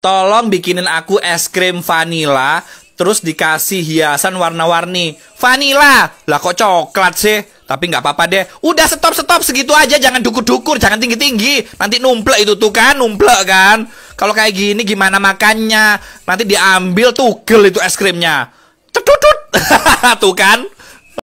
Tolong bikinin aku es krim vanila terus dikasih hiasan warna-warni. Vanila. Lah kok coklat sih? Tapi nggak apa-apa deh. Udah stop stop segitu aja jangan dukur-dukur, jangan tinggi-tinggi. Nanti numplek itu tuh kan, numplek kan. Kalau kayak gini gimana makannya? Nanti diambil tugel itu es krimnya. hahaha tuh kan.